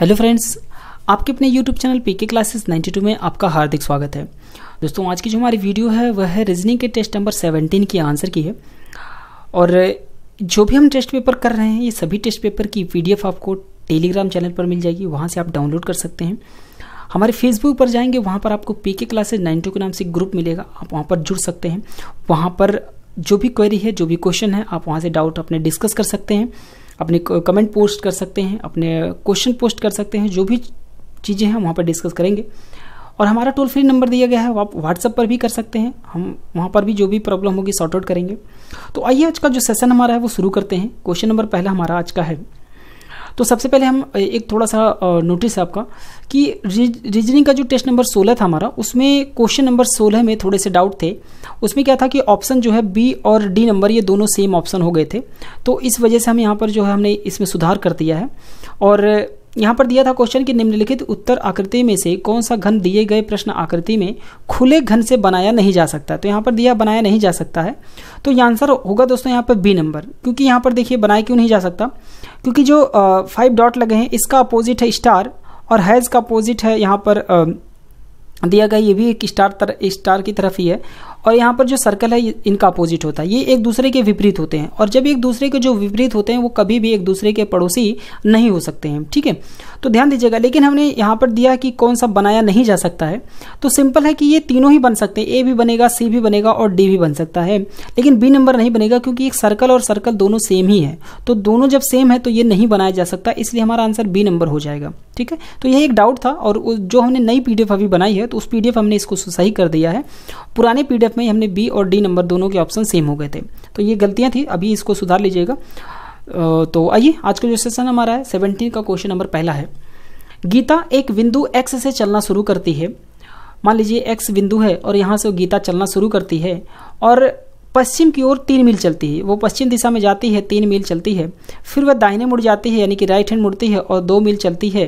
hello friends आपके अपने YouTube channel P K classes 92 में आपका हार्दिक स्वागत है दोस्तों आज की जो हमारी वीडियो है वह है रीजनिंग के टेस्ट नंबर 17 की आंसर की है और जो भी हम टेस्ट पेपर कर रहे हैं ये सभी टेस्ट पेपर की पी आपको टेलीग्राम चैनल पर मिल जाएगी वहाँ से आप डाउनलोड कर सकते हैं हमारे फेसबुक पर जाएंगे वहाँ पर आपको पी के क्लासेज के नाम से ग्रुप मिलेगा आप वहाँ पर जुड़ सकते हैं वहाँ पर जो भी क्वेरी है जो भी क्वेश्चन है आप वहाँ से डाउट अपने डिस्कस कर सकते हैं अपने कमेंट पोस्ट कर सकते हैं अपने क्वेश्चन पोस्ट कर सकते हैं जो भी चीज़ें हैं वहाँ पर डिस्कस करेंगे और हमारा टोल फ्री नंबर दिया गया है आप व्हाट्सएप पर भी कर सकते हैं हम वहाँ पर भी जो भी प्रॉब्लम होगी सॉर्ट आउट करेंगे तो आइए आज का जो सेशन हमारा है वो शुरू करते हैं क्वेश्चन नंबर पहला हमारा आज का है तो सबसे पहले हम एक थोड़ा सा नोटिस है आपका कि रीजनिंग का जो टेस्ट नंबर सोलह था हमारा उसमें क्वेश्चन नंबर सोलह में थोड़े से डाउट थे उसमें क्या था कि ऑप्शन जो है बी और डी नंबर ये दोनों सेम ऑप्शन हो गए थे तो इस वजह से हम यहाँ पर जो है हमने इसमें सुधार कर दिया है और यहाँ पर दिया था क्वेश्चन कि निम्नलिखित उत्तर आकृति में से कौन सा घन दिए गए प्रश्न आकृति में खुले घन से बनाया नहीं जा सकता तो यहाँ पर दिया बनाया नहीं जा सकता है तो ये आंसर होगा दोस्तों यहाँ पर बी नंबर क्योंकि यहाँ पर देखिए बनाया क्यों नहीं जा सकता क्योंकि जो फाइव डॉट लगे हैं इसका अपोजिट है स्टार और हैज़ का अपोजिट है यहाँ पर दिया गया ये भी एक स्टार तर स्टार की तरफ ही है और यहाँ पर जो सर्कल है इनका अपोजिट होता है ये एक दूसरे के विपरीत होते हैं और जब एक दूसरे के जो विपरीत होते हैं वो कभी भी एक दूसरे के पड़ोसी नहीं हो सकते हैं ठीक है तो ध्यान दीजिएगा लेकिन हमने यहाँ पर दिया कि कौन सा बनाया नहीं जा सकता है तो सिंपल है कि ये तीनों ही बन सकते हैं ए भी बनेगा सी भी बनेगा और डी भी बन सकता है लेकिन बी नंबर नहीं बनेगा क्योंकि एक सर्कल और सर्कल दोनों सेम ही है तो दोनों जब सेम है तो ये नहीं बनाया जा सकता इसलिए हमारा आंसर बी नंबर हो जाएगा ठीक है तो यह एक डाउट था और जो हमने नई पी अभी बनाई है तो उस पीडीएफ हमने इसको सही कर दिया है पुराने पीडीएफ में ही हमने बी और डी नंबर दोनों के ऑप्शन सेम हो गए थे तो ये गलतियाँ थी अभी इसको सुधार लीजिएगा तो आइए आज का जो सेशन हमारा है सेवनटीन का क्वेश्चन नंबर पहला है गीता एक बिंदु एक्स से चलना शुरू करती है मान लीजिए एक्स बिंदु है और यहाँ से गीता चलना शुरू करती है और पश्चिम की ओर तीन मील चलती है वो पश्चिम दिशा में जाती है तीन मील चलती है फिर वह दाहिने मुड़ जाती है यानी कि राइट हैंड मुड़ती है और दो मील चलती है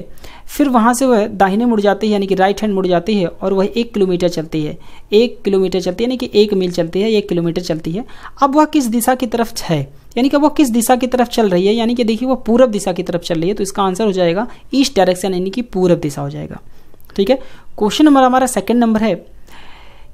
फिर वहाँ से वह दाहिने मुड़ जाती है यानी कि राइट हैंड मुड़ जाती है और वह एक किलोमीटर चलती है एक किलोमीटर चलती है यानी कि एक मील चलती है एक किलोमीटर चलती है अब वह किस दिशा की तरफ है यानी कि वह किस दिशा की तरफ चल रही है यानी कि देखिए वह पूरब दिशा की तरफ चल रही है तो इसका आंसर हो जाएगा ईस्ट डायरेक्शन यानी कि पूरब दिशा हो जाएगा ठीक है क्वेश्चन नंबर हमारा सेकेंड नंबर है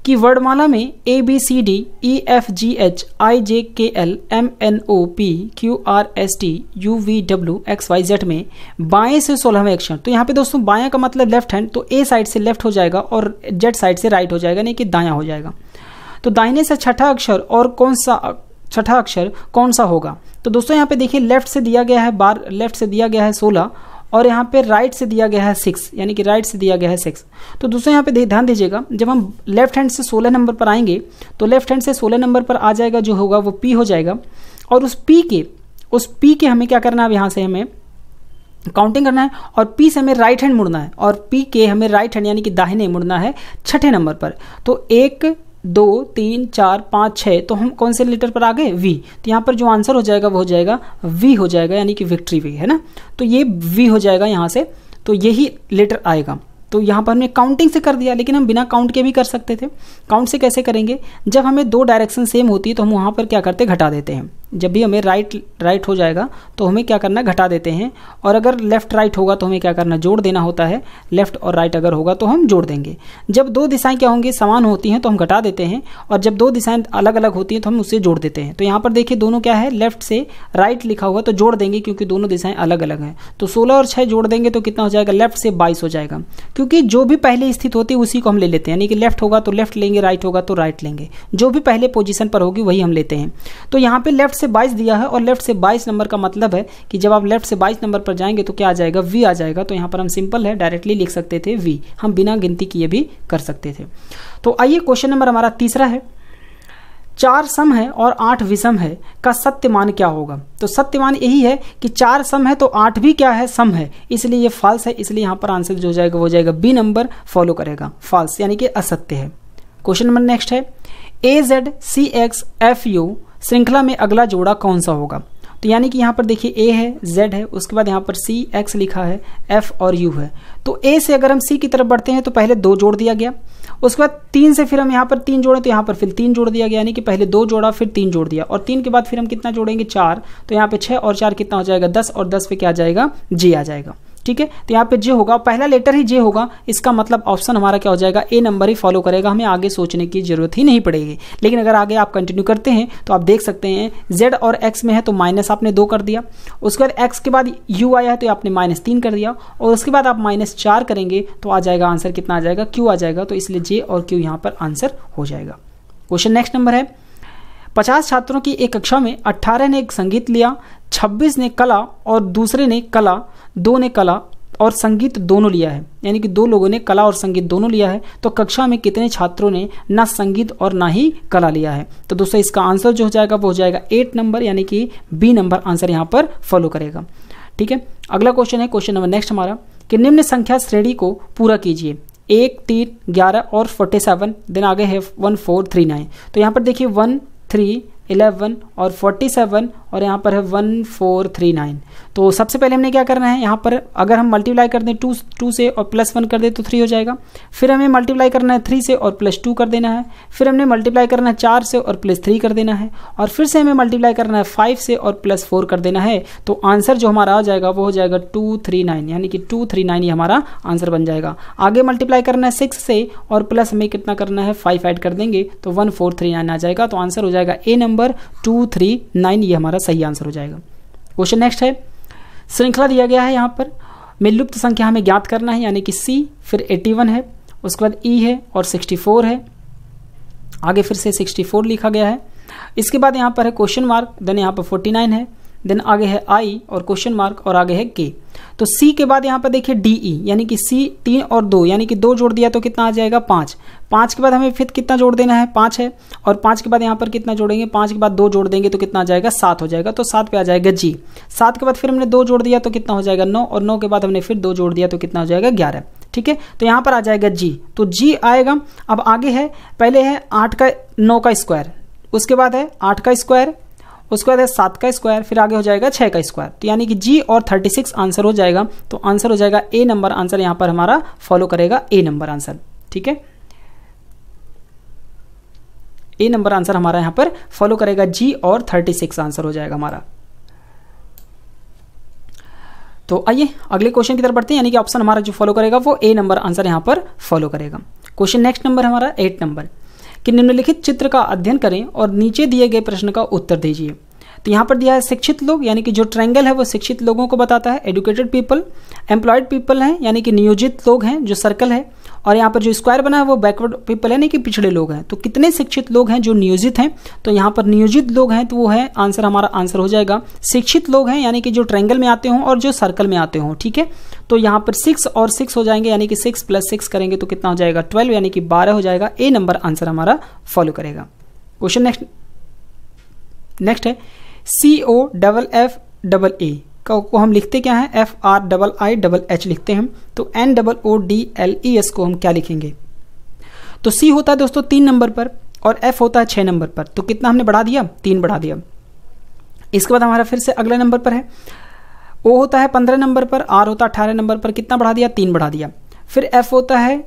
कि वर्णमाला में A B C D E F G H I J K L M N O P Q R S T U V W X Y Z में बाएं से सोलहवें अक्षर तो यहाँ पे दोस्तों बाया का मतलब लेफ्ट हैंड तो ए साइड से लेफ्ट हो जाएगा और जेड साइड से राइट हो जाएगा यानी कि दाया हो जाएगा तो दाहिने से छठा अक्षर और कौन सा छठा अक्षर कौन सा होगा तो दोस्तों यहाँ पे देखिए लेफ्ट से दिया गया है बार लेफ्ट से दिया गया है सोलह और यहाँ पे राइट से दिया गया है सिक्स यानी कि राइट से दिया गया है सिक्स तो दूसरे यहाँ पे ध्यान दीजिएगा जब हम लेफ्ट हैंड से सोलह नंबर पर आएंगे तो लेफ्ट हैंड से सोलह नंबर पर आ जाएगा जो होगा वो पी हो जाएगा और उस पी के उस पी के हमें क्या करना है यहाँ से हमें काउंटिंग करना है और पी से हमें राइट हैंड मुड़ना है और पी के हमें राइट हैंड यानी कि दाहिने मुड़ना है छठे नंबर पर तो एक दो तीन चार पाँच छः तो हम कौन से लेटर पर आ गए वी तो यहाँ पर जो आंसर हो जाएगा वो हो जाएगा वी हो जाएगा यानी कि विक्ट्री वी है ना तो ये वी हो जाएगा यहाँ से तो यही लेटर आएगा तो यहाँ पर हमने काउंटिंग से कर दिया लेकिन हम बिना काउंट के भी कर सकते थे काउंट से कैसे करेंगे जब हमें दो डायरेक्शन सेम होती है तो हम वहाँ पर क्या करते घटा देते हैं जब भी हमें राइट राइट हो जाएगा तो हमें क्या करना घटा देते हैं और अगर लेफ्ट राइट होगा तो हमें क्या करना जोड़ देना होता है लेफ्ट और राइट अगर होगा तो हम जोड़ देंगे जब दो दिशाएं क्या होंगी समान होती हैं तो हम घटा देते हैं और जब दो दिशाएं अलग अलग होती हैं तो हम उससे जोड़ देते हैं तो यहाँ पर देखिए दोनों क्या है लेफ्ट से राइट लिखा हुआ तो जोड़ देंगे क्योंकि दोनों दिशाएं अलग अलग हैं तो सोलह और छः जोड़ देंगे तो कितना हो जाएगा लेफ्ट से बाईस हो जाएगा क्योंकि जो भी पहले स्थित होती है उसी को हम ले लेते हैं यानी कि लेफ्ट होगा तो लेफ्ट लेंगे राइट होगा तो राइट लेंगे जो भी पहले पोजिशन पर होगी वही हम लेते हैं तो यहाँ पर लेफ्ट से 22 दिया है और लेफ्ट से 22 नंबर का मतलब है कि जब आप लेफ्ट से 22 नंबर पर जाएंगे तो क्या आ जाएगा वी आ जाएगा तो यहाँ पर हम सिंपल है डायरेक्टली लिख सकते थे वी हम बिना गिनती किए भी कर सकते थे तो आइए क्वेश्चन नंबर हमारा तीसरा है चार सम है और आठ विषम है का सत्यमान क्या होगा तो सत्यमान यही है कि चार सम है तो आठ भी क्या है सम है इसलिए ये फॉल्स है इसलिए यहाँ पर आंसर जो हो जाएगा वो जाएगा बी नंबर फॉलो करेगा फॉल्स यानी कि असत्य है क्वेश्चन नंबर नेक्स्ट है A Z C X F U श्रृंखला में अगला जोड़ा कौन सा होगा तो यानी कि यहाँ पर देखिए ए है जेड है उसके बाद यहाँ पर सी एक्स लिखा है एफ और यू है तो ए से अगर हम सी की तरफ बढ़ते हैं तो पहले दो जोड़ दिया गया उसके बाद तीन से फिर हम यहाँ पर तीन जोड़े तो यहाँ पर फिर तीन जोड़ दिया गया यानी कि पहले दो जोड़ा फिर तीन जोड़ दिया और तीन के बाद फिर हम कितना जोड़ेंगे चार तो यहाँ पर छः और चार कितना हो जाएगा दस और दस पे क्या आ जाएगा जी आ जाएगा ठीक है तो यहाँ पे जे होगा पहला लेटर ही जे होगा इसका मतलब ऑप्शन हमारा क्या हो जाएगा ए नंबर ही फॉलो करेगा हमें आगे सोचने की जरूरत ही नहीं पड़ेगी लेकिन अगर आगे आप कंटिन्यू करते हैं तो आप देख सकते हैं जेड और एक्स में है तो माइनस आपने दो कर दिया उसके बाद एक्स के बाद यू आया है तो आपने माइनस तीन कर दिया और उसके बाद आप माइनस चार करेंगे तो आ जाएगा आंसर कितना आ जाएगा क्यू आ जाएगा तो इसलिए जे और क्यू यहाँ पर आंसर हो जाएगा क्वेश्चन नेक्स्ट नंबर है 50 छात्रों की एक कक्षा में 18 ने एक संगीत लिया 26 ने कला और दूसरे ने कला दो ने कला और संगीत दोनों लिया है यानी कि दो लोगों ने कला और संगीत दोनों लिया है तो कक्षा में कितने छात्रों ने ना संगीत और ना ही कला लिया है तो दोस्तों इसका आंसर जो हो जाएगा वो हो जाएगा एट नंबर यानी कि बी नंबर आंसर यहाँ पर फॉलो करेगा ठीक है अगला क्वेश्चन है क्वेश्चन नंबर नेक्स्ट हमारा कि निम्न संख्या श्रेणी को पूरा कीजिए एक तीन ग्यारह और फोर्टी सेवन देन आगे है वन फोर थ्री नाइन तो यहाँ पर देखिए वन थ्री इलेवन और फोर्टी सेवन और यहाँ पर है वन फोर थ्री नाइन तो सबसे पहले हमने क्या करना है यहाँ पर अगर हम मल्टीप्लाई कर दें टू टू से और प्लस वन कर दें तो थ्री हो जाएगा फिर हमें मल्टीप्लाई करना है थ्री से और प्लस टू कर देना है फिर हमने मल्टीप्लाई करना है चार से और प्लस थ्री कर देना है और फिर से हमें मल्टीप्लाई करना है फाइव से और प्लस फोर कर देना है तो आंसर जो हमारा आ जाएगा वो हो जाएगा टू थ्री नाइन यानी कि टू थ्री नाइन ये हमारा आंसर बन जाएगा आगे मल्टीप्लाई करना है सिक्स से और प्लस हमें कितना करना है फाइव ऐड कर देंगे तो वन फोर थ्री नाइन आ जाएगा तो आंसर हो जाएगा A number two three nine ये हमारा सही आंसर हो जाएगा क्वेश्चन नेक्स्ट है श्रृंखला दिया गया है यहाँ पर में लुप्त संख्या हमें ज्ञात करना है यानी कि सी फिर 81 है उसके बाद ई e है और 64 है आगे फिर से 64 लिखा गया है इसके बाद यहाँ पर है क्वेश्चन मार्क देन यहाँ पर 49 है देन आगे है आई और क्वेश्चन मार्क और आगे है के तो सी के बाद यहाँ पर देखिए डी ई e, यानी कि सी तीन और दो यानी कि दो जोड़ दिया तो कितना आ जाएगा पाँच पाँच के बाद हमें फिर कितना जोड़ देना है पाँच है और पाँच के बाद यहाँ पर कितना जोड़ेंगे पाँच के बाद दो जोड़ देंगे तो कितना आ जाएगा सात हो जाएगा तो सात पे आ जाएगा जी सात के बाद फिर हमने दो जोड़ दिया तो कितना हो जाएगा नौ और नौ के बाद हमने फिर दो जोड़ दिया तो कितना हो जाएगा ग्यारह ठीक है तो यहाँ पर आ जाएगा जी तो जी आएगा अब आगे है पहले है आठ का नौ का स्क्वायर उसके बाद है आठ का स्क्वायर उसके बाद है सात का स्क्वायर फिर आगे हो जाएगा छः का स्क्वायर तो यानी कि जी और थर्टी सिक्स आंसर हो जाएगा तो आंसर हो जाएगा ए नंबर आंसर यहाँ पर हमारा फॉलो करेगा ए नंबर आंसर ठीक है ए नंबर आंसर हमारा यहाँ पर फॉलो करेगा जी और थर्टी सिक्स आंसर हो जाएगा हमारा तो आइए अगले क्वेश्चन की तरफ बढ़ते हैं यानी कि ऑप्शन हमारा जो फॉलो करेगा वो ए नंबर आंसर यहाँ पर फॉलो करेगा क्वेश्चन नेक्स्ट नंबर हमारा एट नंबर कि निम्नलिखित चित्र का अध्ययन करें और नीचे दिए गए प्रश्न का उत्तर दीजिए तो यहाँ पर दिया है शिक्षित लोग यानी कि जो ट्रैंगल है वो शिक्षित लोगों को बताता है एडुकेटेड पीपल एम्प्लॉयड पीपल हैं यानी कि नियोजित लोग हैं जो सर्कल है और यहाँ पर जो स्क्वायर बना है वो बैकवर्ड पीपल यानी कि पिछड़े लोग हैं तो कितने शिक्षित लोग हैं जो नियोजित हैं तो यहाँ पर नियोजित लोग हैं तो वो है आंसर हमारा आंसर हो जाएगा शिक्षित लोग हैं यानी कि जो ट्रैंगल में आते हों और जो सर्कल में आते हों ठीक है तो यहाँ पर सिक्स और सिक्स हो जाएंगे यानी कि सिक्स प्लस सिक्स करेंगे तो कितना हो जाएगा ट्वेल्व यानी कि बारह हो जाएगा ए नंबर आंसर हमारा फॉलो करेगा क्वेश्चन नेक्स्ट नेक्स्ट है C O double F double A का को हम लिखते क्या है F R double I double H लिखते हैं तो N double O D L E S को हम क्या लिखेंगे तो सी होता है दोस्तों तीन नंबर पर और एफ होता है छः नंबर पर तो कितना हमने बढ़ा दिया तीन बढ़ा दिया इसके बाद हमारा फिर से अगले नंबर पर है ओ होता है पंद्रह नंबर पर आर होता है अठारह नंबर पर कितना बढ़ा दिया तीन बढ़ा दिया फिर एफ होता है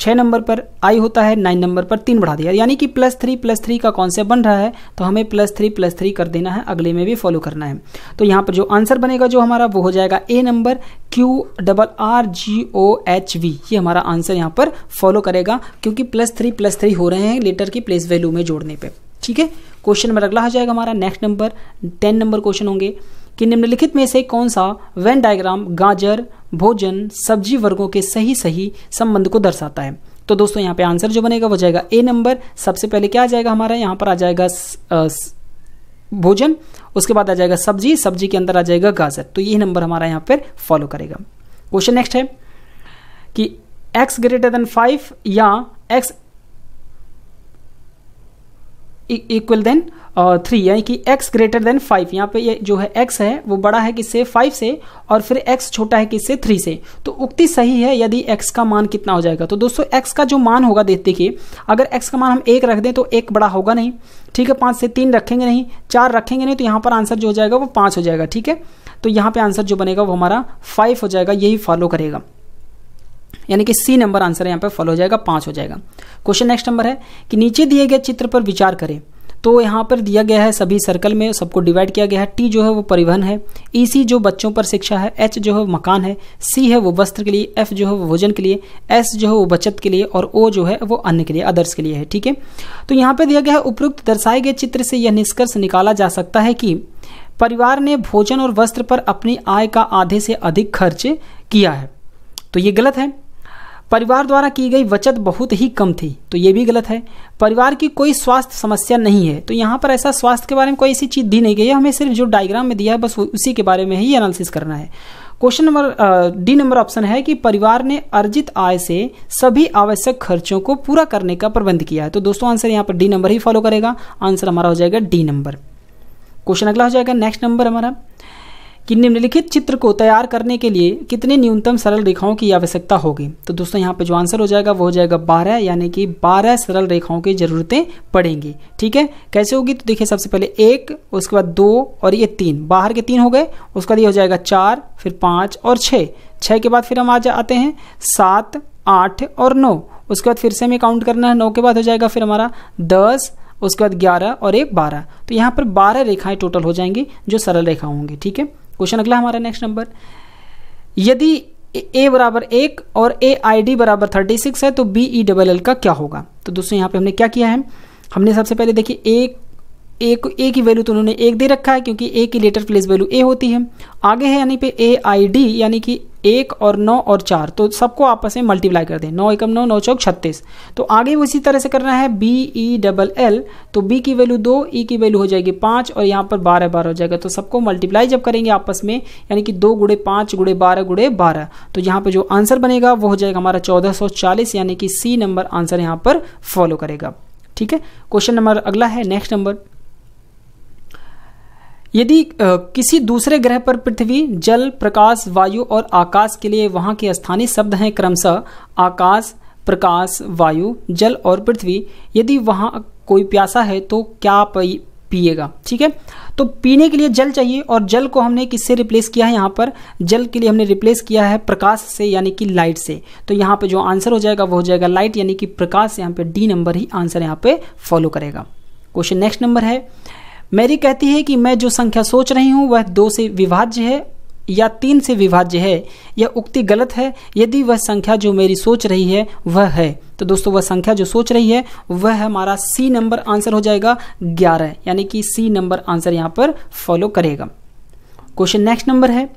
छः नंबर पर आई होता है नाइन नंबर पर तीन बढ़ा दिया यानी कि प्लस थ्री प्लस थ्री का कॉन्सेप्ट बन रहा है तो हमें प्लस थ्री प्लस थ्री कर देना है अगले में भी फॉलो करना है तो यहाँ पर जो आंसर बनेगा जो हमारा वो हो जाएगा A number Q double R G O H V ये हमारा आंसर यहाँ पर फॉलो करेगा क्योंकि प्लस थ्री प्लस थ्री हो रहे हैं लेटर की प्लेस वैल्यू में जोड़ने पर ठीक है क्वेश्चन नंबर अगला आ जाएगा हमारा next number ten number question होंगे कि निम्नलिखित में से कौन सा वेन डायग्राम गाजर भोजन सब्जी वर्गों के सही सही संबंध को दर्शाता है तो दोस्तों यहाँ पे आंसर जो बनेगा वो जाएगा ए नंबर सबसे पहले क्या आ जाएगा हमारा यहाँ पर आ जाएगा स, आ, स, भोजन उसके बाद आ जाएगा सब्जी सब्जी के अंदर आ जाएगा गाजर तो ये नंबर हमारा यहाँ पर फॉलो करेगा क्वेश्चन नेक्स्ट है कि एक्स ग्रेटर देन फाइव या एक्स इक्वल देन थ्री यानी कि एक्स ग्रेटर देन फाइव यहाँ पे ये जो है एक्स है वो बड़ा है किससे फाइव से और फिर एक्स छोटा है किससे थ्री से तो उक्ति सही है यदि एक्स का मान कितना हो जाएगा तो दोस्तों एक्स का जो मान होगा देखिए अगर एक्स का मान हम एक रख दें तो एक बड़ा होगा नहीं ठीक है पाँच से तीन रखेंगे नहीं चार रखेंगे नहीं तो यहाँ पर आंसर जो हो जाएगा वो पाँच हो जाएगा ठीक है तो यहाँ पर आंसर जो बनेगा वो हमारा फाइव हो जाएगा यही फॉलो करेगा यानी कि सी नंबर आंसर यहाँ पे फॉलो हो जाएगा पाँच हो जाएगा क्वेश्चन नेक्स्ट नंबर है कि नीचे दिए गए चित्र पर विचार करें तो यहाँ पर दिया गया है सभी सर्कल में सबको डिवाइड किया गया है टी जो है वो परिवहन है ई e सी जो बच्चों पर शिक्षा है एच जो है मकान है सी है वो वस्त्र के लिए एफ जो है वो भोजन के लिए एस जो है वो बचत के लिए और ओ जो है वो अन्य के लिए अदर्स के लिए है ठीक है तो यहाँ पर दिया गया है उपयुक्त दर्शाए गए चित्र से यह निष्कर्ष निकाला जा सकता है कि परिवार ने भोजन और वस्त्र पर अपनी आय का आधे से अधिक खर्च किया है तो ये गलत है परिवार द्वारा की गई बचत बहुत ही कम थी तो ये भी गलत है परिवार की कोई स्वास्थ्य समस्या नहीं है तो यहाँ पर ऐसा स्वास्थ्य के बारे में कोई ऐसी चीज़ दी नहीं गई है हमें सिर्फ जो डायग्राम में दिया है बस उसी के बारे में ही एनालिसिस करना है question number D number option है कि परिवार ने अर्जित आय से सभी आवश्यक खर्चों को पूरा करने का प्रबंध किया है तो दोस्तों आंसर यहाँ पर डी नंबर ही फॉलो करेगा आंसर हमारा हो जाएगा डी नंबर क्वेश्चन अगला हो जाएगा नेक्स्ट नंबर हमारा कि निम्नलिखित चित्र को तैयार करने के लिए कितने न्यूनतम सरल रेखाओं की आवश्यकता होगी तो दोस्तों यहाँ पे जो आंसर हो जाएगा वो हो जाएगा बारह यानी कि बारह सरल रेखाओं की ज़रूरतें पड़ेंगी ठीक है कैसे होगी तो देखिए सबसे पहले एक उसके बाद दो और ये तीन बाहर के तीन हो गए उसके बाद ये हो जाएगा चार फिर पाँच और छः छः के बाद फिर हम आज आते हैं सात आठ और नौ उसके बाद फिर से हमें काउंट करना है नौ के बाद हो जाएगा फिर हमारा दस उसके बाद ग्यारह और एक बारह तो यहाँ पर बारह रेखाएं टोटल हो जाएंगी जो सरल रेखा होंगी ठीक है क्वेश्चन अगला हमारा नेक्स्ट नंबर यदि ए बराबर एक और ए आई डी बराबर थर्टी सिक्स है तो बी ई डबल एल का क्या होगा तो दोस्तों यहाँ पे हमने क्या किया है हमने सबसे पहले देखिए एक एक ए की वैल्यू तो उन्होंने एक दे रखा है क्योंकि ए की लेटर प्लेस वैल्यू ए होती है आगे है यानी पे ए आई डी यानी कि एक और नौ और चार तो सबको आपस में मल्टीप्लाई कर दें नौ एकम नौ नौ चौक छत्तीस तो आगे भी इसी तरह से करना है बी ई डबल एल तो बी की वैल्यू दो ई e की वैल्यू हो जाएगी पाँच और यहाँ पर बारह बारह हो जाएगा तो सबको मल्टीप्लाई जब करेंगे आपस में यानी कि दो गुड़े पाँच गुड़े बारह गुड़े बारह तो यहाँ पर जो आंसर बनेगा वो हो जाएगा हमारा चौदह सौ चालीस यानी कि सी नंबर आंसर यहाँ पर फॉलो करेगा ठीक है क्वेश्चन नंबर अगला है नेक्स्ट नंबर यदि किसी दूसरे ग्रह पर पृथ्वी जल प्रकाश वायु और आकाश के लिए वहां के स्थानीय शब्द हैं क्रमशः आकाश प्रकाश वायु जल और पृथ्वी यदि वहां कोई प्यासा है तो क्या पिएगा ठीक है तो पीने के लिए जल चाहिए और जल को हमने किससे रिप्लेस किया है यहाँ पर जल के लिए हमने रिप्लेस किया है प्रकाश से यानी कि लाइट से तो यहाँ पे जो आंसर हो जाएगा वो हो जाएगा लाइट यानी कि प्रकाश यहाँ पे डी नंबर ही आंसर यहाँ पे फॉलो करेगा क्वेश्चन नेक्स्ट नंबर है मैरी कहती है कि मैं जो संख्या सोच रही हूँ वह दो से विभाज्य है या तीन से विभाज्य है यह उक्ति गलत है यदि वह संख्या जो मेरी सोच रही है वह है तो दोस्तों वह संख्या जो सोच रही है वह हमारा सी नंबर आंसर हो जाएगा ग्यारह यानी कि सी नंबर आंसर यहां पर फॉलो करेगा क्वेश्चन नेक्स्ट नंबर है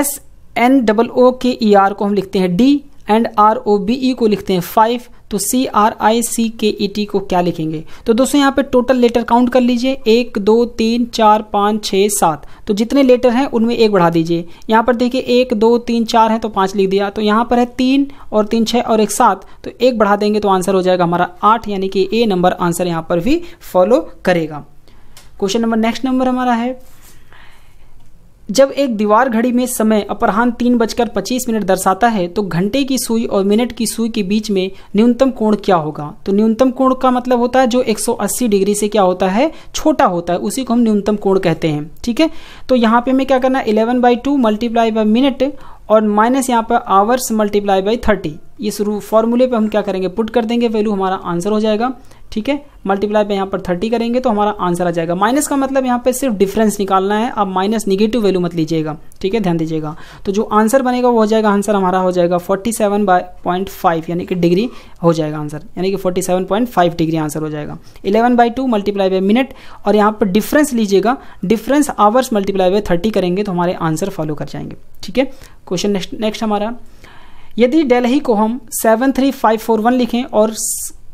S N double O K E R को हम लिखते हैं D and R O B E को लिखते हैं फाइव तो सी आर आई सी के ई टी को क्या लिखेंगे तो दोस्तों यहाँ पे टोटल लेटर काउंट कर लीजिए एक दो तीन चार पाँच छः सात तो जितने लेटर हैं उनमें एक बढ़ा दीजिए यहाँ पर देखिए एक दो तीन चार है तो पाँच लिख दिया तो यहाँ पर है तीन और तीन छः और एक सात तो एक बढ़ा देंगे तो आंसर हो जाएगा हमारा आठ यानी कि ए नंबर आंसर यहाँ पर भी फॉलो करेगा क्वेश्चन नंबर नेक्स्ट नंबर हमारा है जब एक दीवार घड़ी में समय अपराह्न तीन बजकर पच्चीस मिनट दर्शाता है तो घंटे की सुई और मिनट की सुई के बीच में न्यूनतम कोण क्या होगा तो न्यूनतम कोण का मतलब होता है जो 180 डिग्री से क्या होता है छोटा होता है उसी को हम न्यूनतम कोण कहते हैं ठीक है तो यहाँ पे हमें क्या करना है eleven by two multiply by minute और माइनस यहाँ पर आवर्स मल्टीप्लाई बाई थर्टी इस फॉर्मूले पे हम क्या करेंगे पुट कर देंगे वैल्यू हमारा आंसर हो जाएगा ठीक है मल्टीप्लाई पे यहाँ पर थर्टी करेंगे तो हमारा आंसर आ जाएगा माइनस का मतलब यहाँ पे सिर्फ डिफरेंस निकालना है आप माइनस निगेटिव वैल्यू मत लीजिएगा ठीक है ध्यान दीजिएगा तो जो आंसर बनेगा वो हो जाएगा आंसर हमारा हो जाएगा forty seven by point five यानी कि डिग्री हो जाएगा आंसर यानी कि forty seven point five degree answer हो जाएगा eleven by two multiply by minute और यहाँ पर डिफरेंस लीजिएगा difference hours multiply by thirty करेंगे तो हमारे आंसर फॉलो कर जाएंगे ठीक है क्वेश्चन नेक्स्ट हमारा यदि डेल्ही को हम seven three five four one लिखें और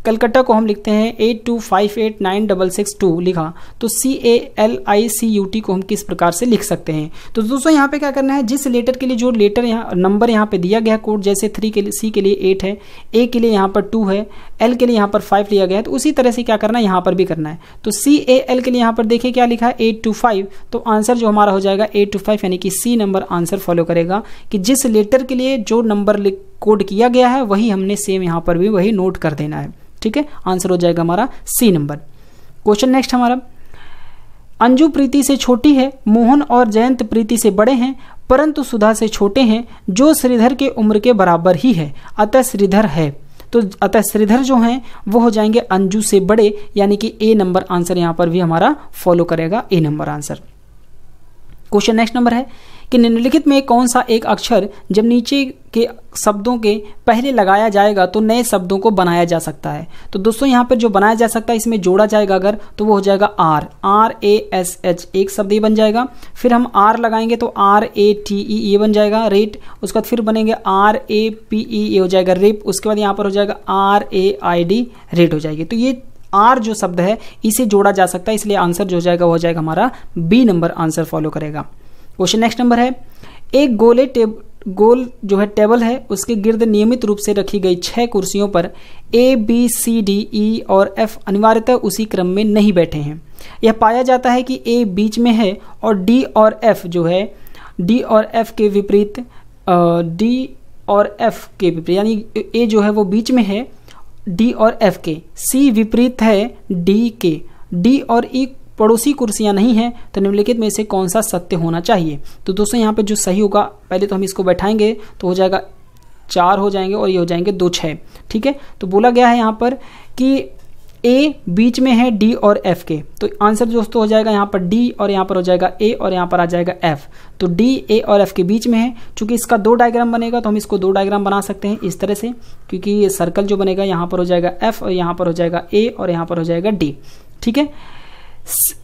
कलकत्ता को हम लिखते हैं eight two five eight nine double six two लिखा तो C A L I C U T को हम किस प्रकार से लिख सकते हैं तो दोस्तों यहाँ पे क्या करना है जिस लेटर के लिए जो लेटर यहाँ नंबर यहाँ पे दिया गया कोड जैसे थ्री के लिए सी के लिए एट है ए के लिए यहाँ पर टू है एल के लिए यहाँ पर फाइव लिया गया है तो उसी तरह से क्या करना है यहाँ पर भी करना है तो सी ए एल के लिए यहाँ पर देखिए क्या लिखा है एट टू फाइव तो आंसर जो हमारा हो जाएगा एट टू फाइव यानी कि सी नंबर आंसर फॉलो करेगा कि जिस लेटर के लिए जो नंबर कोड किया गया है वही हमने सेम यहाँ पर भी वही नोट कर देना है ठीक है आंसर हो जाएगा हमारा सी नंबर क्वेश्चन नेक्स्ट हमारा अंजू प्रीति से छोटी है मोहन और जयंत प्रीति से बड़े हैं परंतु सुधा से छोटे हैं जो श्रीधर के उम्र के बराबर ही है अतः श्रीधर है तो अतः श्रीधर जो हैं वो हो जाएंगे अंजू से बड़े यानी कि ए नंबर आंसर यहाँ पर भी हमारा फॉलो करेगा A number answer question next number है कि निम्नलिखित में कौन सा एक अक्षर जब नीचे के शब्दों के पहले लगाया जाएगा तो नए शब्दों को बनाया जा सकता है तो दोस्तों यहाँ पर जो बनाया जा सकता है इसमें जोड़ा जाएगा अगर तो वो हो जाएगा R R A S H एक शब्द ये बन जाएगा फिर हम आर लगाएंगे तो आर ए टी ई ये बन जाएगा रेट उसके बाद फिर बनेंगे आर ए पी ई ये हो जाएगा रेप उसके बाद यहाँ पर हो जाएगा R A I D rate हो जाएगी तो ये आर जो शब्द है इसे जोड़ा जा सकता है इसलिए आंसर जो हो जाएगा वो हो जाएगा हमारा बी नंबर आंसर फॉलो करेगा क्वेश्चन नेक्स्ट नंबर है एक गोले टेब गोल जो है टेबल है उसके गिर्द नियमित रूप से रखी गई छह कुर्सियों पर ए बी सी डी ई और एफ अनिवार्यतः उसी क्रम में नहीं बैठे हैं यह पाया जाता है कि ए बीच में है और डी और एफ जो है डी और एफ के विपरीत डी और एफ के विपरीत यानी ए जो है वो बीच में है डी और एफ के सी विपरीत है डी के डी और ई e पड़ोसी कुर्सियां नहीं हैं तो निम्नलिखित में से कौन सा सत्य होना चाहिए तो दोस्तों यहाँ पर जो सही होगा पहले तो हम इसको बैठाएंगे तो हो जाएगा चार हो जाएंगे और ये हो जाएंगे दो छः ठीक है तो बोला गया है यहाँ पर कि ए बीच में है डी और एफ के तो आंसर दोस्तों हो जाएगा यहाँ पर डी और यहाँ पर हो जाएगा ए और यहाँ पर आ जाएगा एफ तो डी ए और एफ के बीच में है क्योंकि इसका दो डायग्राम बनेगा तो हम इसको दो डायग्राम बना सकते हैं इस तरह से क्योंकि ये सर्कल जो बनेगा यहाँ पर हो जाएगा एफ और यहाँ पर हो जाएगा ए और यहाँ पर हो जाएगा डी ठीक है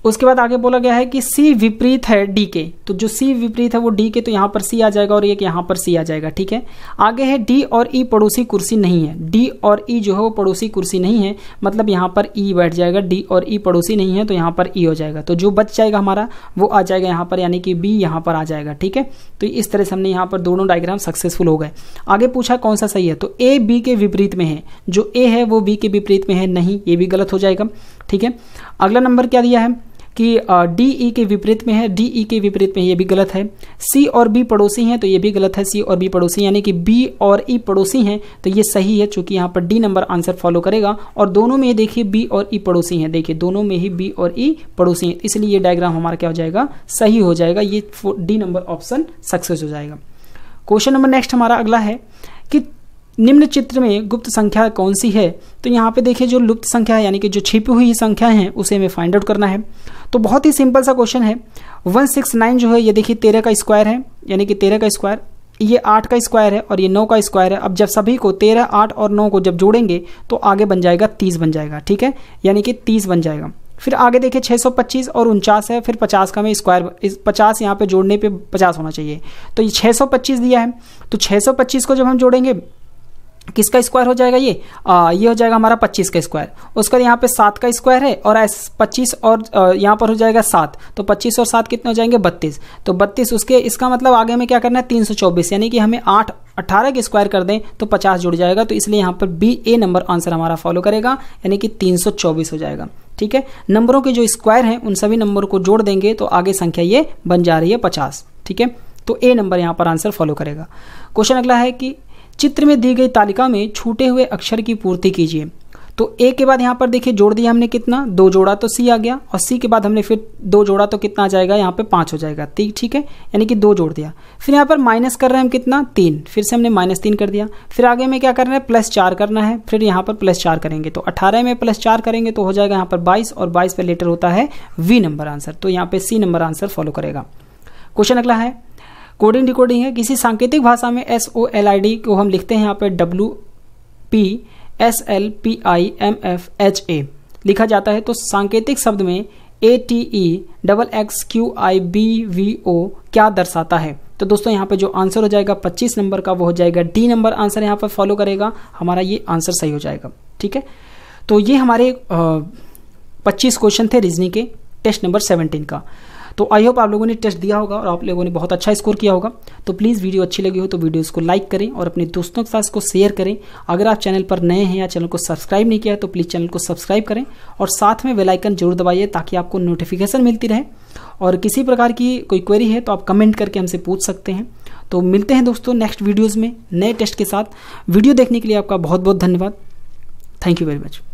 उसके बाद आगे बोला गया है कि सी विपरीत है डी के तो जो सी विपरीत है वो डी के तो यहाँ पर सी आ जाएगा और एक यहाँ पर सी आ जाएगा ठीक है आगे है डी और ई e पड़ोसी कुर्सी नहीं है डी और ई e जो है वो पड़ोसी कुर्सी नहीं है मतलब यहाँ पर ई e बैठ जाएगा डी और ई पड़ोसी नहीं है तो यहाँ पर ई हो जाएगा तो जो बच जाएगा हमारा वो आ जाएगा यहाँ पर यानी कि बी यहाँ पर आ जाएगा ठीक है तो इस तरह से हमने यहाँ पर दोनों डायग्राम सक्सेसफुल हो गए आगे पूछा कौन सा सही है तो ए बी के विपरीत में है जो ए है वो बी के विपरीत में है नहीं ये भी गलत हो जाएगा ठीक है अगला नंबर क्या दिया दिया है कि डी ई e के विपरीत में है डी ई e के विपरीत में ये भी गलत है सी और बी पड़ोसी हैं तो ये भी गलत है सी और बी पड़ोसी यानी कि बी और ई e पड़ोसी हैं तो ये सही है चूंकि यहाँ पर डी नंबर आंसर फॉलो करेगा और दोनों में देखिए बी और ई e पड़ोसी हैं देखिए दोनों में ही बी और ई e पड़ोसी हैं इसलिए ये डायग्राम हमारा क्या हो जाएगा सही हो जाएगा ये डी नंबर ऑप्शन सक्सेस हो जाएगा क्वेश्चन नंबर नेक्स्ट हमारा अगला है कि निम्न चित्र में गुप्त संख्या कौन सी है तो यहाँ पे देखिए जो लुप्त संख्या है यानी कि जो छिपी हुई संख्या है उसे हमें फाइंड आउट करना है तो बहुत ही सिंपल सा क्वेश्चन है वन सिक्स नाइन जो है ये देखिए तेरह का स्क्वायर है यानी कि तेरह का स्क्वायर ये आठ का स्क्वायर है और ये नौ का स्क्वायर है अब जब सभी को तेरह आठ और नौ को जब जोड़ेंगे तो आगे बन जाएगा तीस बन जाएगा ठीक है यानी कि तीस बन जाएगा फिर आगे देखिए 625 और उनचास है फिर 50 का में स्क्वायर 50 यहाँ पे जोड़ने पे 50 होना चाहिए तो ये 625 दिया है तो 625 को जब हम जोड़ेंगे किसका स्क्वायर हो जाएगा ये आ, ये हो जाएगा हमारा पच्चीस का स्क्वायर उसके बाद यहाँ पे सात का स्क्वायर है और एस पच्चीस और यहाँ पर हो जाएगा सात तो पच्चीस और सात कितने हो जाएंगे बत्तीस तो बत्तीस उसके इसका मतलब आगे हमें क्या करना है तीन सौ चौबीस यानी कि हमें आठ अट्ठारह के स्क्वायर कर दें तो पचास जुड़ जाएगा तो इसलिए यहाँ पर बी ए नंबर आंसर हमारा फॉलो करेगा यानी कि तीन सौ चौबीस हो जाएगा ठीक है नंबरों के जो स्क्वायर हैं उन सभी नंबरों को जोड़ देंगे तो आगे संख्या ये बन जा रही है पचास ठीक है तो ए नंबर यहाँ पर आंसर फॉलो करेगा क्वेश्चन अगला है कि चित्र में दी गई तालिका में छूटे हुए अक्षर की पूर्ति कीजिए तो ए के बाद यहाँ पर देखिए जोड़ दिया हमने कितना दो जोड़ा तो सी आ गया और सी के बाद हमने फिर दो जोड़ा तो कितना आ जाएगा यहाँ पे पाँच हो जाएगा ठीक ठीक है यानी कि दो जोड़ दिया फिर यहाँ पर माइनस कर रहे हैं हम कितना तीन फिर से हमने माइनस तीन कर दिया फिर आगे में क्या करना है प्लस चार करना है फिर यहाँ पर प्लस चार करेंगे तो अठारह में प्लस चार करेंगे तो हो जाएगा यहाँ पर बाईस और बाईस पर लेटर होता है वी नंबर आंसर तो यहाँ पर सी नंबर आंसर फॉलो करेगा क्वेश्चन अगला है कोडिंग डिकोडिंग है किसी सांकेतिक भाषा में S O L I D को हम लिखते हैं यहाँ पर W P S L P I M F H A लिखा जाता है तो सांकेतिक शब्द में A T E double X Q I B V O क्या दर्शाता है तो दोस्तों यहाँ पे जो आंसर हो जाएगा 25 नंबर का वो हो जाएगा डी नंबर आंसर यहाँ पर फॉलो करेगा हमारा ये आंसर सही हो जाएगा ठीक है तो ये हमारे पच्चीस क्वेश्चन थे रीजनिंग के टेस्ट नंबर सेवनटीन का तो आई होप आप लोगों ने टेस्ट दिया होगा और आप लोगों ने बहुत अच्छा स्कोर किया होगा तो प्लीज़ वीडियो अच्छी लगी हो तो वीडियो इसको लाइक करें और अपने दोस्तों के साथ इसको शेयर करें अगर आप चैनल पर नए हैं या चैनल को सब्सक्राइब नहीं किया है तो प्लीज़ चैनल को सब्सक्राइब करें और साथ में वेलाइकन जरूर दबाइए ताकि आपको नोटिफिकेशन मिलती रहे और किसी प्रकार की कोई क्वेरी है तो आप कमेंट करके हमसे पूछ सकते हैं तो मिलते हैं दोस्तों नेक्स्ट वीडियोज़ में नए टेस्ट के साथ वीडियो देखने के लिए आपका बहुत बहुत धन्यवाद थैंक यू वेरी मच